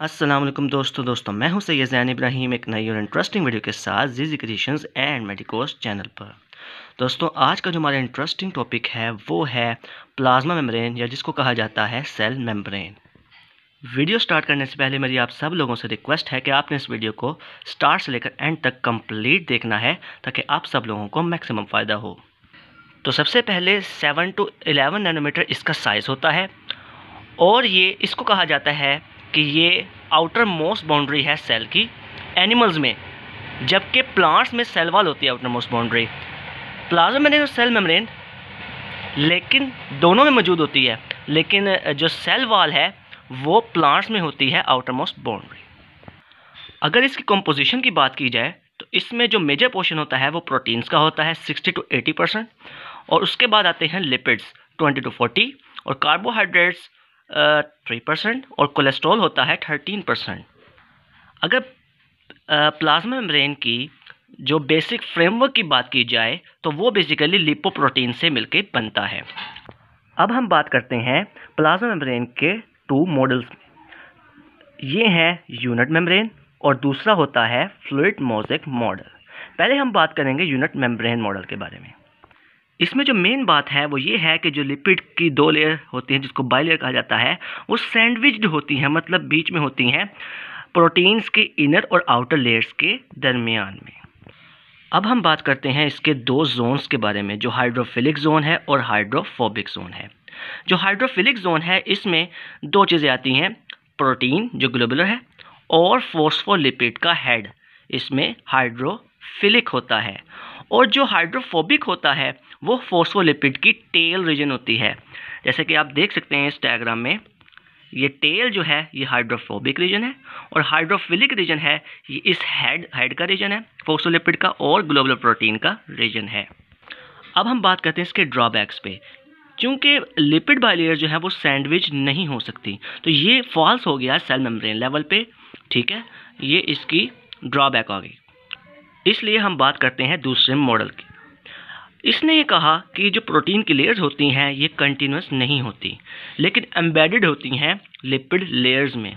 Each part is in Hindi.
असलम दोस्तों दोस्तों मैं हूं सैयद जैन इब्राहिम एक नई और इंटरेस्टिंग वीडियो के साथ जीजी क्रिएशन एंड मेडिकोस चैनल पर दोस्तों आज का जो हमारा इंटरेस्टिंग टॉपिक है वो है प्लाज्मा मेम्ब्रेन या जिसको कहा जाता है सेल मेम्ब्रेन वीडियो स्टार्ट करने से पहले मेरी आप सब लोगों से रिक्वेस्ट है कि आपने इस वीडियो को स्टार्ट से लेकर एंड तक कम्प्लीट देखना है ताकि आप सब लोगों को मैक्सिमम फ़ायदा हो तो सबसे पहले सेवन टू एलेवन नैनोमीटर इसका साइज़ होता है और ये इसको कहा जाता है कि ये आउटर मोस्ट बाउंड्री है सेल की एनिमल्स में जबकि प्लांट्स में सेल वाल होती है आउटर मोस्ट बाउंड्री प्लाज्मा और सेल मेम्ब्रेन लेकिन दोनों में मौजूद होती है लेकिन जो सेल वाल है वो प्लांट्स में होती है आउटर मोस्ट बाउंड्री अगर इसकी कंपोजिशन की बात की जाए तो इसमें जो मेजर पोर्शन होता है वो प्रोटीन्स का होता है 60 टू 80 परसेंट और उसके बाद आते हैं लिपिड्स 20 टू 40 और कार्बोहाइड्रेट्स थ्री परसेंट और कोलेस्ट्रॉल होता है थर्टीन परसेंट अगर प्लाज्मा मेम्ब्रेन की जो बेसिक फ्रेमवर्क की बात की जाए तो वो बेसिकली लिपोप्रोटीन से मिलके बनता है अब हम बात करते हैं प्लाज्मा मेम्ब्रेन के टू मॉडल्स में ये हैं यूनिट मेम्ब्रेन और दूसरा होता है फ्लूड मोजिक मॉडल पहले हम बात करेंगे यूनिट मेम्ब्रेन मॉडल के बारे में इसमें जो मेन बात है वो ये है कि जो लिपिड की दो लेयर होती हैं जिसको बाई लेयर कहा जाता है वो सैंडविच्ड होती हैं मतलब बीच में होती हैं प्रोटीन्स के इनर और आउटर लेयर्स के दरमियान में अब हम बात करते हैं इसके दो जोन्स के बारे में जो हाइड्रोफिलिक जोन है और हाइड्रोफोबिक जोन है जो हाइड्रोफिलिक जोन है इसमें दो चीज़ें आती हैं प्रोटीन जो ग्लोबुलर है और फोस्फोलिपिड का हेड इसमें हाइड्रोफिलिक होता है और जो हाइड्रोफोबिक होता है वो फोस्फोलिपिड की टेल रीजन होती है जैसे कि आप देख सकते हैं इस डायग्राम में ये टेल जो है ये हाइड्रोफोबिक रीजन है और हाइड्रोफिलिक रीजन है ये इस हेड हेड का रीजन है फोक्सोलिपिड का और ग्लोबल प्रोटीन का रीजन है अब हम बात करते हैं इसके ड्रॉबैक्स पे क्योंकि लिपिड बाइलेयर जो है वो सैंडविच नहीं हो सकती तो ये फॉल्स हो गया सेल मेम्ब्रेन लेवल पे ठीक है ये इसकी ड्रॉबैक आ गई इसलिए हम बात करते हैं दूसरे मॉडल की इसने ये कहा कि जो प्रोटीन की लेयर्स होती हैं ये कंटिन्यूस नहीं होती लेकिन एम्बेडेड होती हैं लिपिड लेयर्स में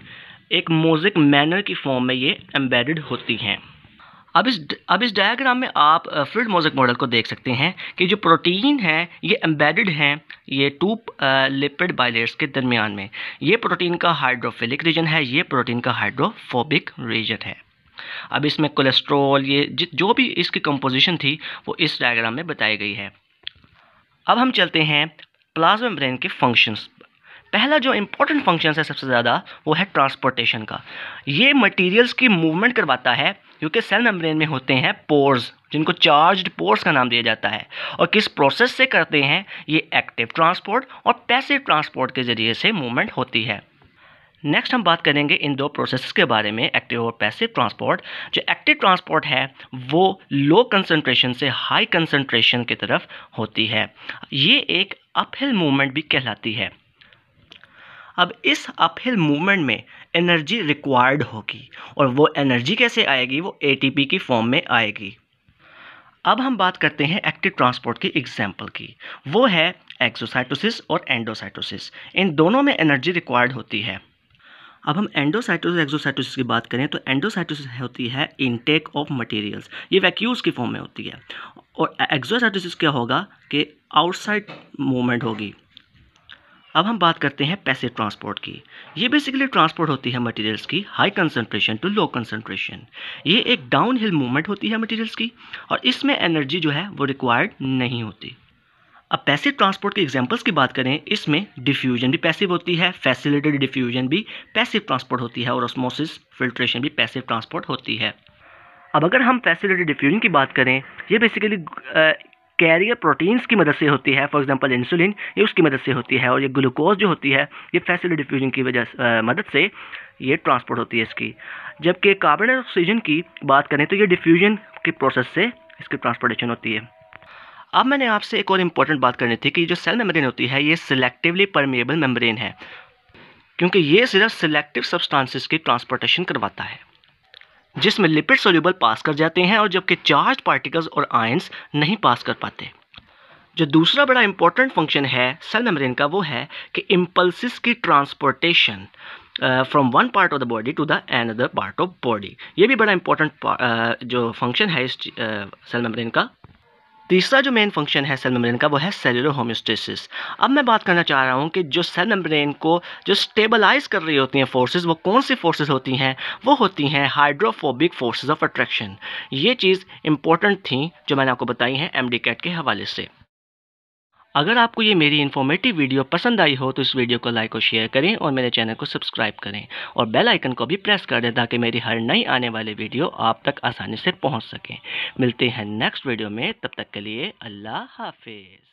एक मोजिक मैनर की फॉर्म में ये एम्बेडेड होती हैं अब इस अब इस डायग्राम में आप फ्रिड मोजिक मॉडल को देख सकते हैं कि जो प्रोटीन है ये एम्बेडेड हैं ये टू लिपिड बाइलेयर्स के दरमियान में ये प्रोटीन का हाइड्रोफिलिक रीजन है ये प्रोटीन का हाइड्रोफोबिक रीजन है अब इसमें कोलेस्ट्रोल ये जो भी इसकी कंपोजिशन थी वो इस डायग्राम में बताई गई है अब हम चलते हैं प्लाज्मा ब्रेन के फंक्शंस पहला जो इम्पोर्टेंट फंक्शन है सबसे ज़्यादा वो है ट्रांसपोर्टेशन का ये मटेरियल्स की मूवमेंट करवाता है क्योंकि सेल मेम्ब्रेन में होते हैं पोर्स जिनको चार्ज्ड पोर्स का नाम दिया जाता है और किस प्रोसेस से करते हैं ये एक्टिव ट्रांसपोर्ट और पैसिव ट्रांसपोर्ट के ज़रिए से मूवमेंट होती है नेक्स्ट हम बात करेंगे इन दो प्रोसेस के बारे में एक्टिव और पैसिव ट्रांसपोर्ट जो एक्टिव ट्रांसपोर्ट है वो लो कंसनट्रेशन से हाई कंसनट्रेशन की तरफ होती है ये एक अपहिल मूवमेंट भी कहलाती है अब इस अपहिल मूवमेंट में एनर्जी रिक्वायर्ड होगी और वो एनर्जी कैसे आएगी वो एटीपी की फॉर्म में आएगी अब हम बात करते हैं एक्टिव ट्रांसपोर्ट की एग्जाम्पल की वो है एक्सोसाइटोसिस और एंडोसाइटोसिस इन दोनों में एनर्जी रिक्वायर्ड होती है अब हम एंडोसाइटोसिस एक्सोसाइटोसिस की बात करें तो एंडोसाइटोसिस होती है इनटेक ऑफ मटेरियल्स ये वैक्यूज़ की फॉर्म में होती है और एक्जोसाइटोसिस क्या होगा कि आउटसाइड मूवमेंट होगी अब हम बात करते हैं पैसे ट्रांसपोर्ट की ये बेसिकली ट्रांसपोर्ट होती है मटेरियल्स की high concentration to low concentration ये एक डाउन हिल मूवमेंट होती है मटेरियल्स की और इसमें एनर्जी जो है वो रिक्वायर्ड नहीं होती अब पैसिव ट्रांसपोर्ट के एग्जांपल्स की बात करें इसमें डिफ्यूजन भी पैसिव होती है फैसिलिटेड डिफ्यूजन भी पैसिव ट्रांसपोर्ट होती है और ऑस्मोसिस फिल्ट्रेशन भी पैसिव ट्रांसपोर्ट होती है अब अगर हम फैसिलिटेड डिफ्यूजन की बात करें ये बेसिकली कैरियर प्रोटीन्स की मदद से होती है फॉर एग्ज़ाम्पल इंसुलिन ये उसकी मदद से होती है और ये ग्लूकोज जो होती है ये फैसिलिटी डिफ्यूजन की वजह मदद से ये ट्रांसपोर्ट होती है इसकी जबकि कार्बन ऑक्सीजन की बात करें तो ये डिफ्यूजन के प्रोसेस से इसकी ट्रांसपोर्टेशन होती है अब मैंने आपसे एक और इम्पोर्टेंट बात करनी थी कि जो सेल मेम्ब्रेन होती है ये सिलेक्टिवली परमेबल मेम्ब्रेन है क्योंकि ये सिर्फ सिलेक्टिव सब्सटेंसेस की ट्रांसपोर्टेशन करवाता है जिसमें लिपिड सोल्यूबल पास कर जाते हैं और जबकि चार्ज पार्टिकल्स और आयंस नहीं पास कर पाते जो दूसरा बड़ा इंपॉर्टेंट फंक्शन है सेल मेम्ब्रेन का वो है कि इम्पल्सिस की transportation from one part of the body to the another part of body ये भी बड़ा इंपॉर्टेंट uh, जो फंक्शन है इस सेल uh, मेम्ब्रेन का तीसरा जो मेन फंक्शन है सेल मेम्ब्रेन का वो है सेलुलर होम्योस्टेसिस अब मैं बात करना चाह रहा हूँ कि जो सेल मेम्ब्रेन को जो स्टेबलाइज कर रही होती हैं फोर्सेज वो कौन सी फोर्सेज होती हैं वो होती हैं हाइड्रोफोबिक फोर्सेज ऑफ अट्रैक्शन ये चीज़ इंपॉर्टेंट थी जो मैंने आपको बताई हैं एम कैट के हवाले से अगर आपको ये मेरी इन्फॉर्मेटिव वीडियो पसंद आई हो तो इस वीडियो को लाइक और शेयर करें और मेरे चैनल को सब्सक्राइब करें और बेल आइकन को भी प्रेस कर दें ताकि मेरी हर नई आने वाली वीडियो आप तक आसानी से पहुंच सके मिलते हैं नेक्स्ट वीडियो में तब तक के लिए अल्लाह हाफिज़